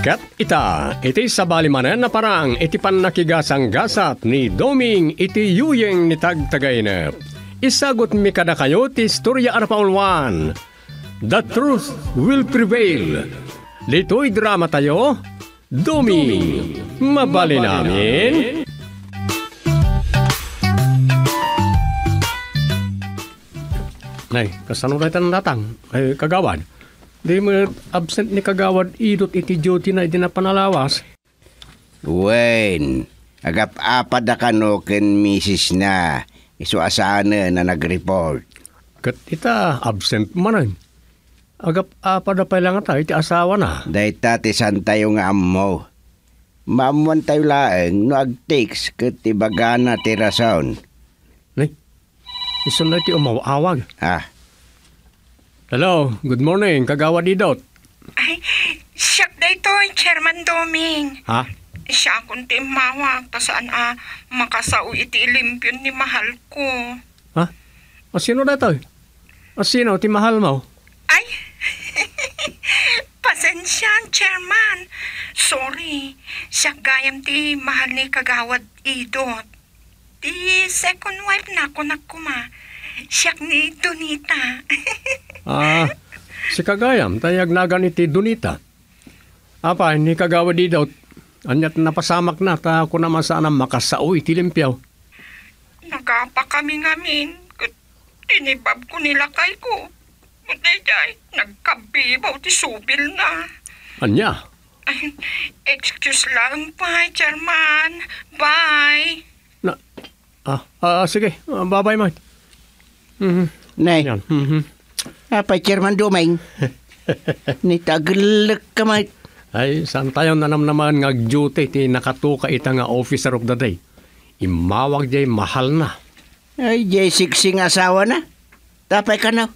Kat ita, iti sabalimanen na parang iti pannakigasang-gasat ni Doming iti yuyeng ni tagtagaynep. Isagot mi kada kayo ti Storya Arpaulwan. The truth will prevail. Litoy drama tayo, Doming, mabali namin. Nay, kasanulatan datang, eh, kagawan. Di mo absent ni kagawad idot iti duty na idinapanalawas. Wen, agap-apad na kano ken misis na iso asana na nag-report. Kat ita, absent manan. Agap-apad na pailang ta, iti asawa na. Dahil tati san tayo nga ammo. Maamuan tayo laeng no ag-takes kat ibagana ti rason. Nay, iso na iti umawawag. Ah, Hello, good morning, kagawa didot. Ay, siya na ito, Chairman Doming. Ha? Siya akong timawa, tasaan ah, makasau iti ilimpyon ni mahal ko. Ha? O sino na ito? O sino, timahal mo? Ay, pasensya, Chairman. Sorry, siya gayam ti mahal ni kagawad idot. Di second wife na ako nagkuma siyak ni Dunita. ah, si kagayam, tayag nagan iti Donita. Apa, ni kagawa di daw, anyat napasamak na, ta ako naman sana makasao iti limpyaw. Nagapa kami ngamin, tinibab ko nila kay ko. Kutayay, nagkabibaw ti subil na. Anya? Ay, excuse lang pa, Charman. Bye. Na, ah, ah sige, ah, bye-bye, Mike. Mm-hmm. Nay. Yan. Mm-hmm. Apa Chairman Dumeng. ni taglak kamay. Ay, saan tayo naman nga duty ti nakatuka ita nga officer of the day? Imawag jay mahal na. Ay, jay siksing asawa na. Tapay ka na.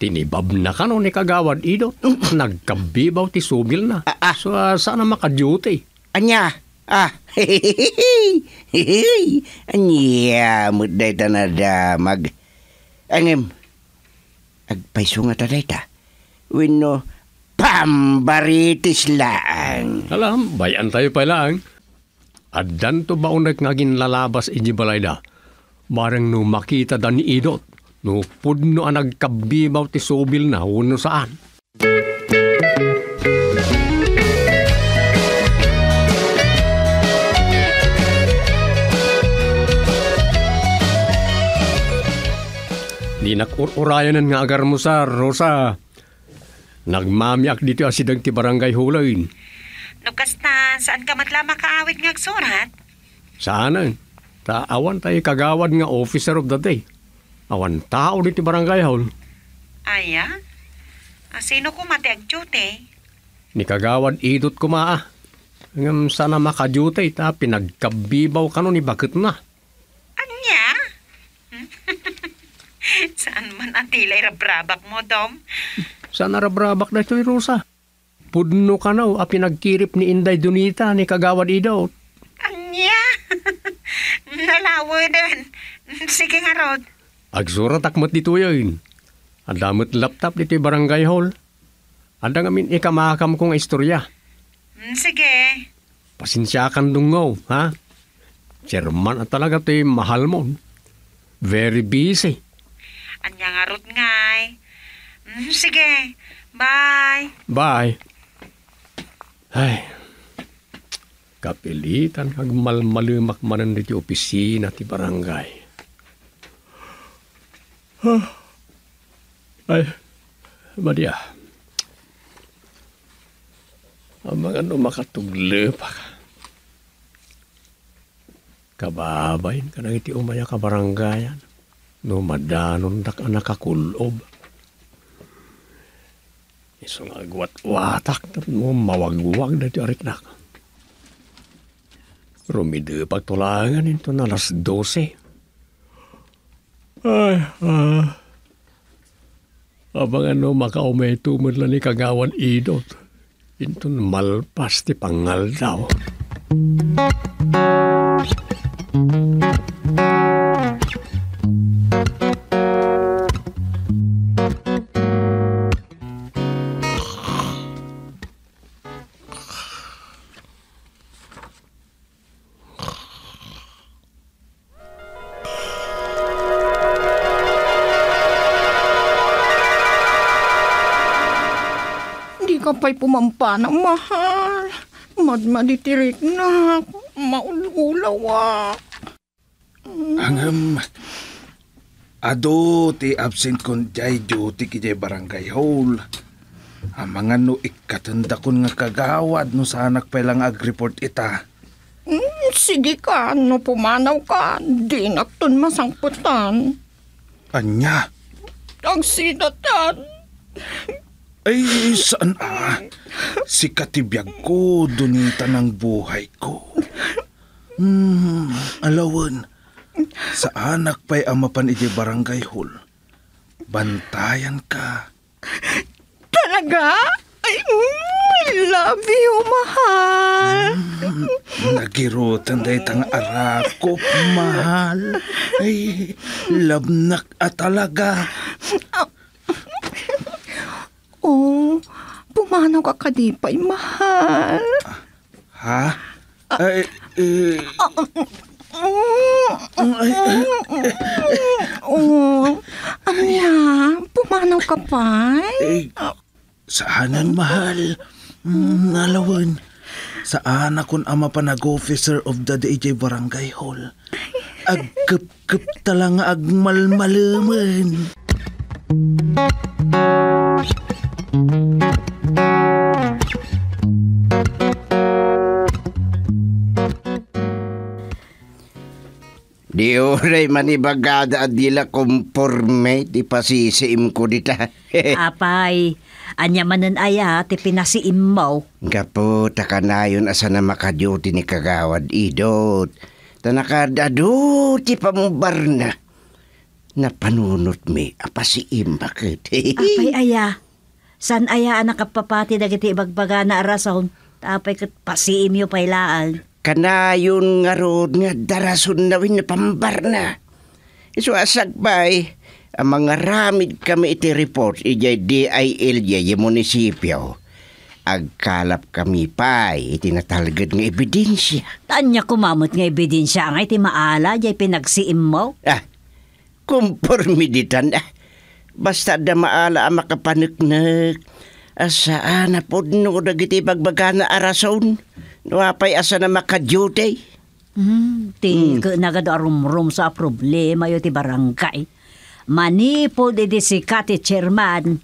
Tinibab na ka no ni kagawad ido. Mm. Nagkabibaw ti subil na. Ah, ah. So, uh, sana makaduty. Anya, ah, hehehe, hehehe, anya, muday mag... Angem, agpaisunga ta dayta. Wino, pambaritis laang. Alam, bayan tayo pa lang. Adan to baunak nga ginlalabas iji balay da. Barang no makita dan idot. No pudno ang nagkabibaw ti sobil na uno saan. Music Di nakururayanan nga agar mo sa Rosa. Nagmamiak dito asidang ti barangay hulayin. Nukasta, saan ka matlama kaawit nga agsurat? Saan? Taawan tayo kagawad nga officer of the day. Awan tao dito barangay Hul. Aya? Ah, sino ko mati agdute? Ni kagawad idot kumaa. Ah. Ngam sana makajutay ta pinagkabibaw kano ni bakit na. Dila irabrabak mo, Dom. Saan narabrabak na ito, Rosa? Pudno ka na, oh, a ah, pinagkirip ni Inday Dunita ni Kagawad Idaw. Anya! Nalawo din. Sige nga, Rod. Agsura takmat dito yun. Ang laptop dito barangay hall. Andang amin ikamakam kong istorya. Hmm, sige. Pasinsyakan dungaw, ha? Chairman at talaga ito mahal mo. Very busy. Anya nga rod ngay. Mm, sige. Bye. Bye. Ay. Kapilitan kag malmalumak manan dito opisina ti barangay. Huh. Ah. Ay. Maria. Ang mga numakatugle ano, pa ka. Kababayin ka nang iti umaya ka barangayan. No, madanon tak nakakulob. Iso nga agwat-watak mo, mawagwag na ti arit na. Rumido pagtulangan ito na alas 12. Ay, ah. Abang ano, makaumay tumod lang ni kagawan idot. Inton malpas ti pangal daw. Thank you. kay pumampa mahal. Madmaditirik na. Maululawa. Angam, ado ti absent kon jay duty kijay barangay hall. Ang mga no ikatanda kon nga kagawad no sanak pa lang agreport ita. Mm, sige ka, no pumanaw ka, di nakton masangputan. Anya? Ang sinatan. Ay, saan ah? Si katibiyag ko, dunita ng buhay ko. Hmm, alawan. Sa anak pa'y amapan iti barangay hall. Bantayan ka. Talaga? Ay, mm, I love you, mahal. Hmm, nagirutan dahi tang arakop, mahal. Ay, labnak at talaga. Oo, pumanaw ka kadipay, mahal. Ha? Ay, eh... Oh, Anya, pumanaw ka pa? Eh, saanan, mahal? Mm, nalawan. Saan akong ama pa nag-officer of the DJ Barangay Hall? Agkap-kap talang agmalmalaman. Thank Di oray manibagada at dila conforme ti pasisiim ko dita. Apay, anya manan aya ah, ti pinasiim mo. Gapo, takanayon asa na makadyuti ni kagawad idot. Tanakadado ti pamubar na. Napanunot mi apasiim bakit. Apay aya. San aya anak kapapati dagiti ibagbaga na arason, tapay kat pasiimyo pailaan. Kanayon nga rod nga darason na win pambar na. Iso asagbay, amang ramid kami iti report ijay DIL jay munisipyo. Agkalap kami pay iti natalged nga ebidensya. Tanya kumamot nga ebidensya nga iti maala jay pinagsiim mo? Ah, kumpormiditan ah. Basta da maala ang makapanuknak. Asaan na po no dagiti pagbaga na arason? Nuapay asa na makadyute? Hmm, ti mm. nagadarumrum sa problema yo ti barangay. Manipod iti si Kati Chairman.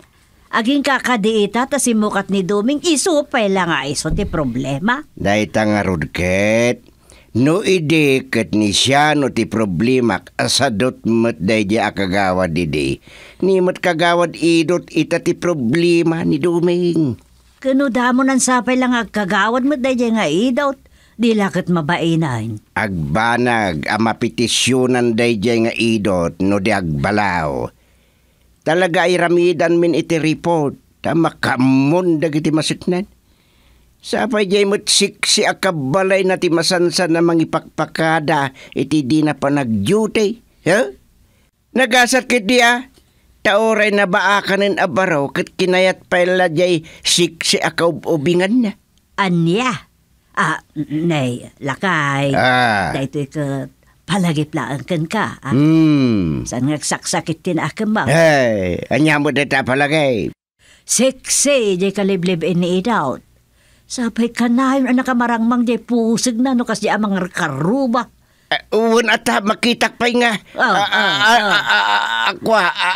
Aging kakadiita ta si mukat ni Duming isupay lang nga iso ti problema. Dahil nga Rudket. No ide ket ni siya no ti problema asadot met daydi akagawad didi. Ni met kagawad idot ita ti problema ni Duming. Kano damo nan sapay lang agkagawad met daydi nga idot. Di lakat mabainan. Agbanag ang mapetisyonan daydi nga idot no di agbalaw. Talaga ay ramidan min iti report. Tama kamon dagiti masiknan. Sa apay jay mo't siksi akabalay na ti masansa na mangipakpakada iti di na panag-duty. Huh? Nagasakit diya. Taoray na ba baakanin abaraw kat kinayat pala jay siksi akaububingan na. Anya? Ah, nay, lakay. Ah. Dahito'y ka palagip lang kan ka. Ah. Hmm. Saan nagsaksakit din akin ba? Hey, anya mo dita palagay. Siksi, di kaliblib ini idaw. Sapay kanayon anak kamarangmang di pusig na no kasi amang karuba. Uh, Uwan ata makitak pa nga. Ako.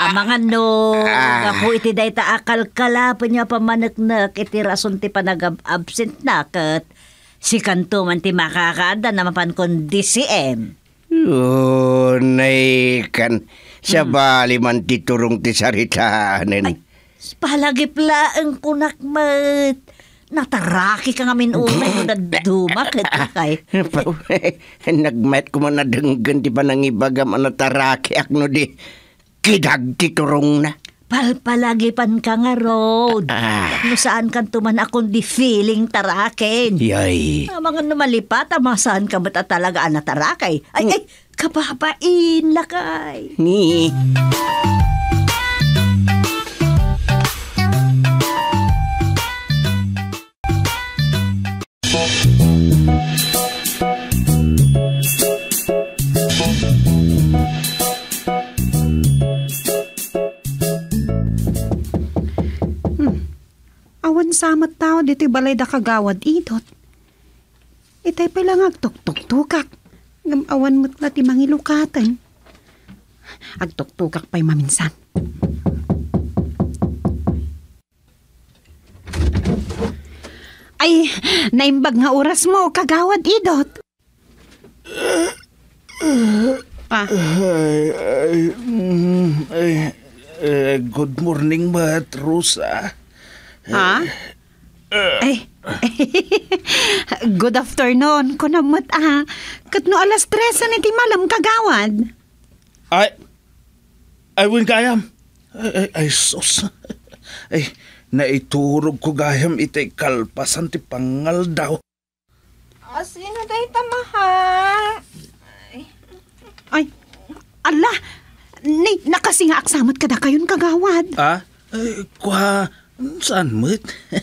Amang ano, ah. ako iti day ta akal kalapan niya pamanak na iti rason ti panag-absent na kat si kanto man ti makakaada na mapan kon DCM. Unay kan, Sa hmm. bali man ti turong ti saritanin. Ay, palagi laang kunakmat. Nataraki ka ngamin umay mo na duma kay. Nagmet ko man nadenggan di pa nang ibagam ang nataraki akno di. Kidag kiturong na. Palpalagipan ka nga, Road. Ah. No, saan kan tuman akong di feeling tarakin. Yay. Ang ah, mga numalipat, ah, saan ka ba talaga ang natarakay? Ay, mm. ay, kapapain lakay. Ni. Nee. samat tao dito balay da kagawad idot. Itay pala nga agtuktuktukak. Ngamawan mo't na ti mangilukatan. Agtuktukak pa'y maminsan. Ay, naimbag nga oras mo, kagawad idot. Ah. Ay, ay, ay, ay, good morning, Mahat ah. Rosa. Ha? Ay. Good afternoon. Kunamot ah. Katno alas tres na ti malam kagawad. Ay. Ay, win kayam. Ay, ay, ay, sos. Ay, naiturog ko gayam itay kalpasan ti pangal daw. Asino day tamaha? Ay. ay, ala. ni nakasinga aksamot kada kayon kagawad. Ah? Ay, kuha Saan mo't?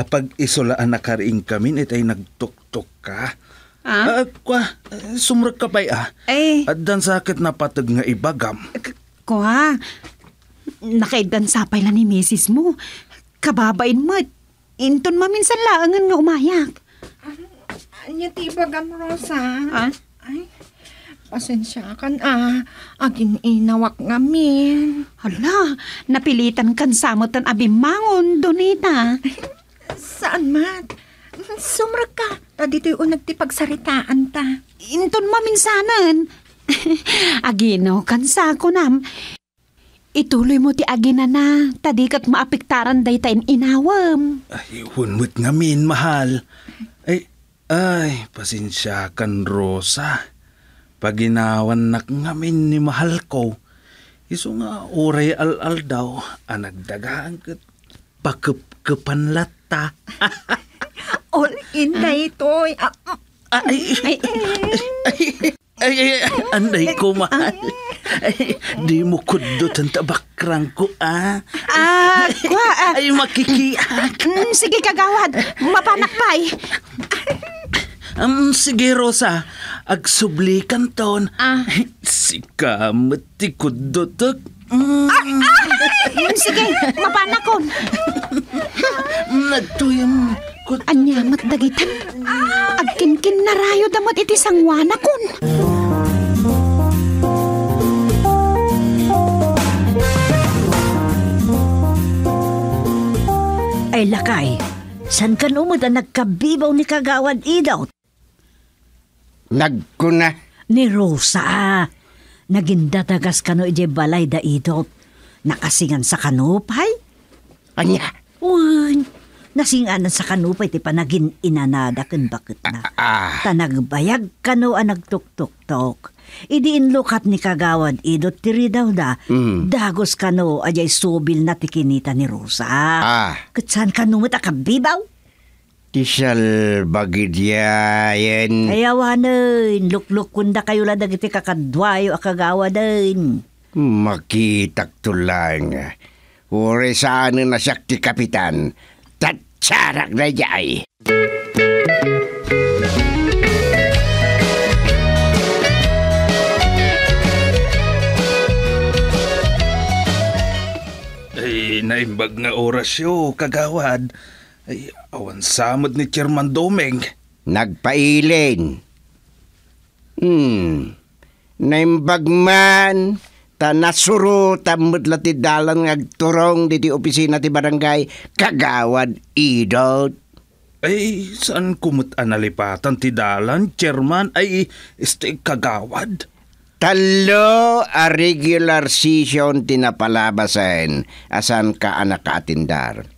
Apag isulaan na karing kami, itay nagtuktok ka. Ah? Uh, kwa, eh, sumrag ka pa'y ah. Ay. At dan sakit na patag nga ibagam. K- kwa, nakaigdan sapay lang ni misis mo. Kababain mo't. Inton maminsan laangan nga umayak. Ano, ano ti ibagam, Rosa? Ha? Ay, Pasensya kan ah, agin inawak ngamin. Hala, napilitan kan samutan abimangon, Donita. Saan mat? Sumra ka. Ta dito'y unag ti pagsaritaan ta. Inton maminsanan. Agino, kansa ko nam. Ituloy mo ti agina na, tadikat maapiktaran day tayin inawam. Ay, hunwit ngamin, mahal. Ay, ay, pasensya kan, Rosa. Paginawan nak ngamin ni mahal ko. Iso nga oray al-al daw. Anagdagaan kat lata. All in kay toy. Ah, ah, ah, eh, eh. Ay, ay, ay, ay, anday ko mahal. Eh. Ay, di mo kudot ang tabakrang ko, ah. Ah, kwa. Ah. Ay, makikiak. Mm, mm, sige, kagawad. Mapanakpay. Um, mm, sige, Rosa agsubli kanton. Ah. Si kamat ti kudotak. Ah, mm. Ah, ah! Sige, mapanakon. Nagtuyam ko. Anyamat dagitan. Agkinkin na rayo damot iti sangwana kon. Ay lakay, san kan umod ang nagkabibaw ni kagawad idaw? nagkuna. Ni Rosa, ah. nagindatagas ka no balay da idop. Nakasingan sa kanupay? Anya? Uy, nasinganan sa kanupay ti panagin inanada ken bakit na. Ah, ah. Tanagbayag kano ang ah, nagtuktok-tok. Idi inlukat ni kagawad idot tiri daw da. Mm. Dagos kano ajay subil na tikinita ni Rosa. Ah. Katsan kano met akabibaw? Ah, Tisal bagidyayan. Ayawa nun. lukluk kunda kayo la dagiti kakadwayo akagawa nun. Makitak tulang. Uri saan na siya ti kapitan. Tatsarak na jay. Ay, naimbag nga oras yo, kagawad ay, awan samod ni Chairman Domeng. Nagpailin. Hmm. Naimbag man, tanasuro tamad ti dalang agturong diti opisina ti barangay kagawad idot. Ay, saan kumut analipatan ti dalan, Chairman? Ay, este kagawad? Talo a regular session tinapalabasan asan ka anak atindar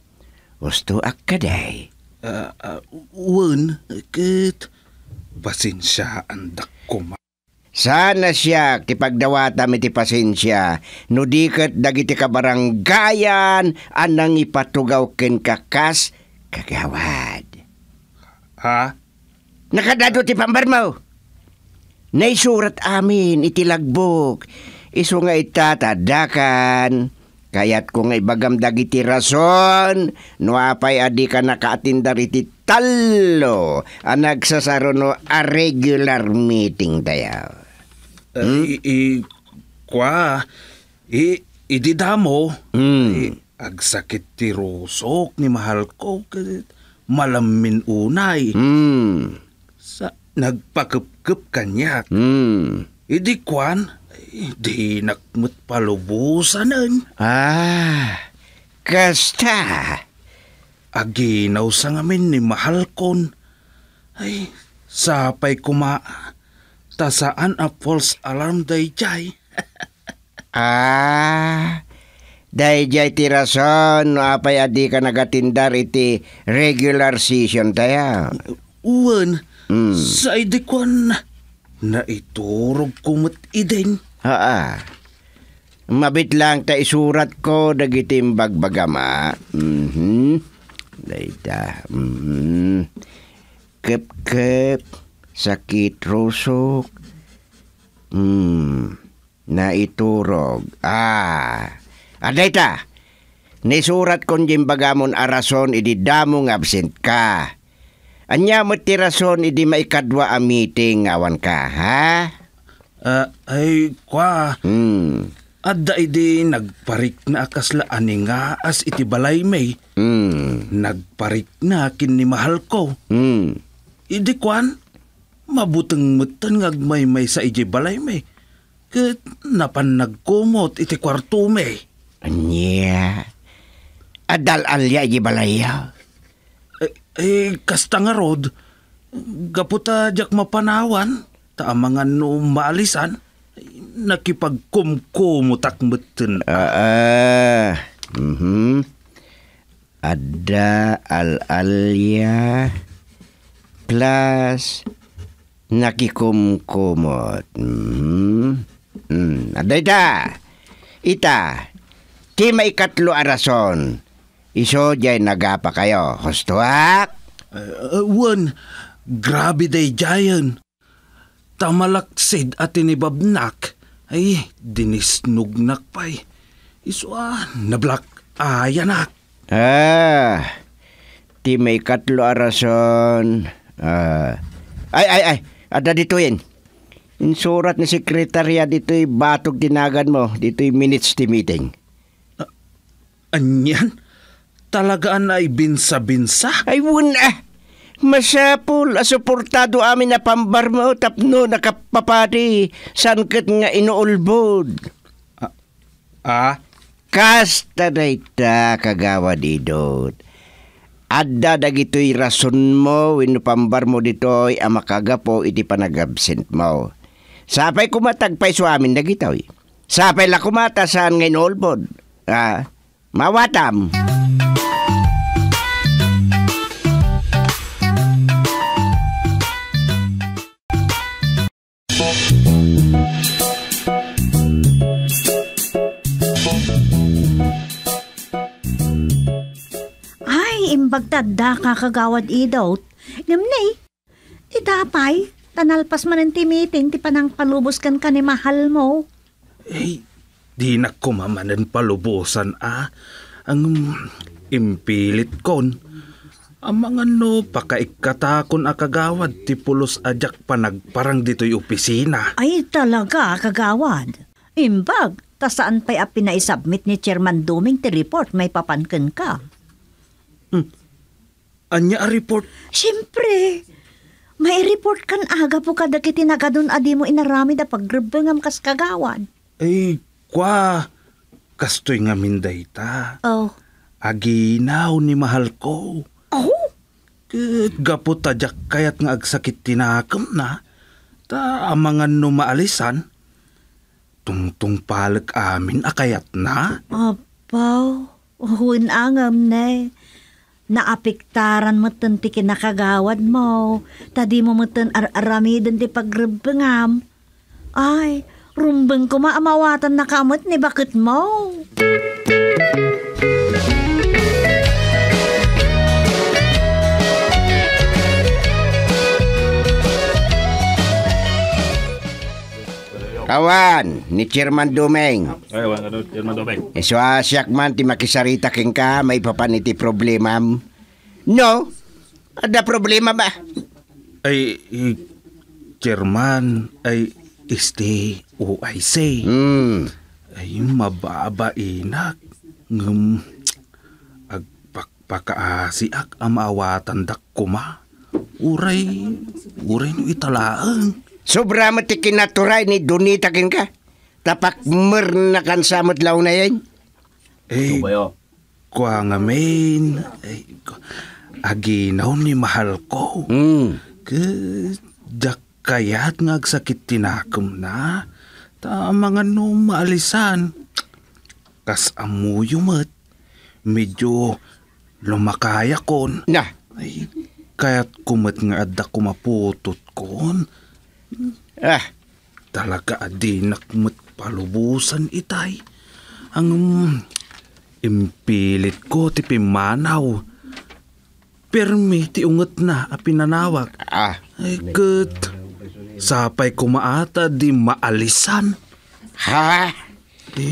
was to kaday. Uh, ah, uh, ah, wan, kit. Pasensya ang dakuma. Sana siya kipagdawata miti pasensya. No diket dagiti kabaranggayan anang ipatugaw ken kakas kagawad. Ha? Nakadado ti pambarmaw. Naisurat amin iti lagbok. Isu nga itatadakan. Kaya't kung ibagam iti rason, no apay adi ka nakaatinda iti talo, ang nagsasaro no a regular meeting tayo. Eh, hmm? Uh, i, kwa, i, ididamo, mm. i, agsakit ti rusok ni mahal ko, malamin unay. Mm. Sa, nagpakupkup kanya. Mm. Idi kwan, Di nakmat palubusanan. Eh. Ah, kasta. Aginaw sa ngamin ni mahal kon. Ay, sapay kuma. Ta saan a false alarm dayjay? ah, dayjay ti rason no apay adi ka nagatindar iti regular season taya. Uwan, mm. sa idikwan na iturog kumot iden. Haa. Mabit lang ta isurat ko dagitim bagbagama. Mhm. Dayta. Mhm. Kep kep sakit rusok. Hmm. Naiturog. Ah. Adayta. Ah, surat kon jimbagamon arason idi damo nga absent ka. Anya mo rason idi maikadwa a meeting awan ka, ha? Uh, ay, kwa. Hmm. Adda idi nagparik na akasla ani nga as iti balay may. Mm. Nagparik na kin ni mahal ko. Hmm. Idi kwan, mabutang mutan ngagmay may sa iti balay may. Kat napan nagkumot iti kwarto may. Anya, adal alya iti balaya. Eh, eh kasta nga gaputa jak mapanawan ta mga no maalisan nakipagkumkumutak beten. Ah, uh, mm-hmm. Ada al-alya plus nakikumkumot. Mm-hmm. Mm. Aday ta. Ita. Ti maikatlo arason. Iso jay nagapa kayo. Husto Uh, eh, uh, eh, one. Grabe day giant tamalaksid at tinibabnak, ay dinisnugnak pa'y. Iswa, ah, nablak ayanak. Ah, ti may katlo arason. Ah, ay, ay, ay, ada dituin. Insurat ni sekretarya dito'y batog dinagan mo. Dito'y minutes ti meeting. Uh, anyan? Talagaan ay binsa-binsa? Ay, wun ah! Masapol, asuportado amin na pambarma o tapno nakapapati, sankat nga inuulbod. Ah? ah? Kasta na ita, kagawa didot. Adda dagito'y rason mo, wino pambar mo dito'y amakaga ah, po iti panagabsent mo. Sapay kumatagpay so amin dagito'y. Sapay la kumata saan ngayon olbod. Ah, mawatam. Mawatam. pagtadda kakagawad idot, ngamnay, idapay, tanalpas man ang timiting ti panang palubos kan ka ni mahal mo. Eh, di na kumamanan palubusan ah. Ang impilit kon. Ang mga no, pakaikatakon akagawad ti pulos ajak panagparang dito'y opisina. Ay talaga akagawad. Imbag, ta saan pa'y a pinaisubmit ni Chairman Duming ti report may papanken ka. Hmm. Anya a report? Siyempre. May report kan aga po kada kitinakadun adi mo inarami da paggrebengam kas kagawan. Ay, kwa, kastoy nga minday ta. Oh. Aginaw ni mahal ko. Oh? Kit gapo tajak kayat nga agsakit tinakam na. Ta amangan no maalisan. Tungtung palag amin akayat na. Apaw, huwin angam na eh. Naapiktaran mo tan ti kinakagawad mo, tadi mo mo tan ar-aramidan ti pagrubengam. Ay, rumbeng ko maamawatan na kamot ni bakit mo. Kawan ni Chairman Dumeng. Ay, wan ano Chairman Dumeng. Iswa eh, ah, siyak man ti makisarita king ka may papaniti problema. No. Ada problema ba? Ay, eh, Chairman, ay este o I say. Hmm. Ay mababa inak. Ngum, agpakpakaasiak ang maawatan dak kuma. Uray, uray no italaan. Sobra matikin naturay ni Donita kin ka. Tapak mer na kan samot law na yan. Eh, kuha nga main. Eh, agi naon ni mahal ko. Mm. Ke, jakayat nga sakit tinakom na. Ta mga no maalisan. Kas amuyo mat. Medyo lumakaya kon. Na. Ay, kaya't kumat nga adda kumaputot kon. Ah. Talaga adinak mo't palubusan itay. Ang um, impilit ko ti pimanaw. Permi ti unget na a pinanawak. Ah. Ay kat. Sapay kumaata di maalisan. Ha? Di,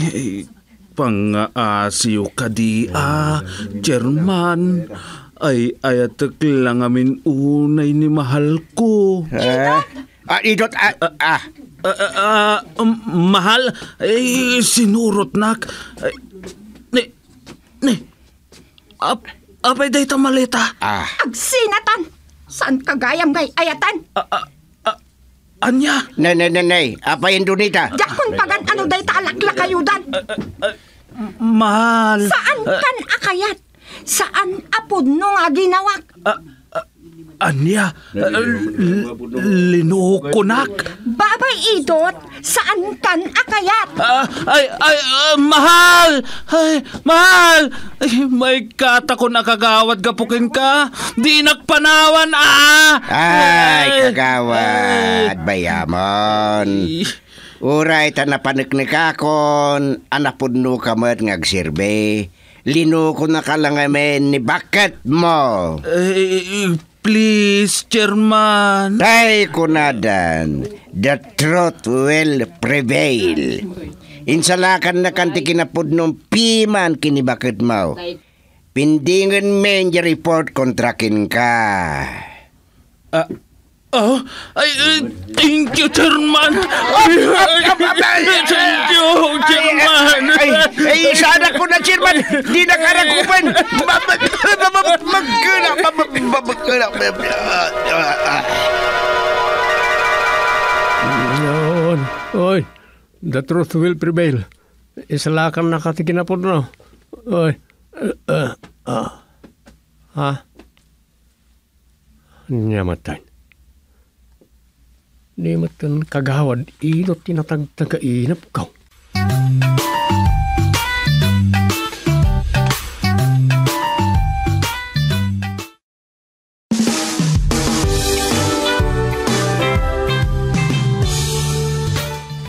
pangaasiyo ka di ah, German. Ay ayatak lang amin unay ni mahal ko. Ha? Ah, idot, ah, uh, ah. Ah, ah, ah, um, mahal, eh, sinurot nak. Eh, ne, ne, ap, apay day malita. Ah. Agsinatan! Saan kagayam gay ayatan? Ah, ah, ah, anya? Ne, ne, ne, ne, apay indunita. Jakon pagan ano day talaklak kayo dan? Ah, ah, ah, mahal. Saan kan akayat? Saan apod nung aginawak? Ah, Anya, linukunak. Babay idot, saan kan akayat? Ah, ay, ay, ah, mahal! Ay, mahal! Ay, may kata ko nakagawad gapukin ka. Di nagpanawan, ah! Ay, kagawad, bayamon. Uray, tanapanik ni kakon, anapudno kamat ngagsirbay linuko na kalangamin ni bakit mo? Eh, Please, Chairman. Tay Kunadan, the truth will prevail. Insalakan na kanti kinapod nung piman kinibakit mo. Pindingan men report kontrakin ka. Ah, uh, Oh, ay, uh, thank you, Chairman. Oh, thank you, Chairman. Eh, ay, ay, sa anak ko na, Chairman. Di nakarakupan. Magkana, magkana. Noon, oy, the truth will prevail. Isalakan na katikinapod na. Oy, na. uh, uh. ha? Nyamatay. Di matan kagawad, ilo tinatag tagainap ka.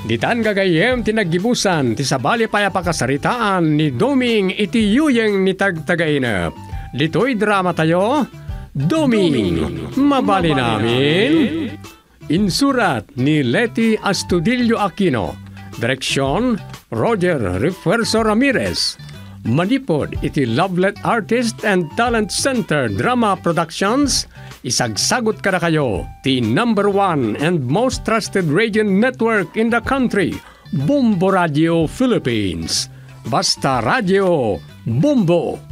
Ditan gagayem tinaggibusan ti sabali paya pakasaritaan ni Doming iti yuyeng ni tagtagainap. Dito'y drama tayo, Doming. mabali, mabali namin. namin. Insurat ni Leti Astudillo Aquino. Direksyon, Roger Refuerzo Ramirez. Manipod iti Lovelet Artist and Talent Center Drama Productions. Isagsagot kada kayo The number one and most trusted radio network in the country, Bombo Radio Philippines. Basta Radio Bombo!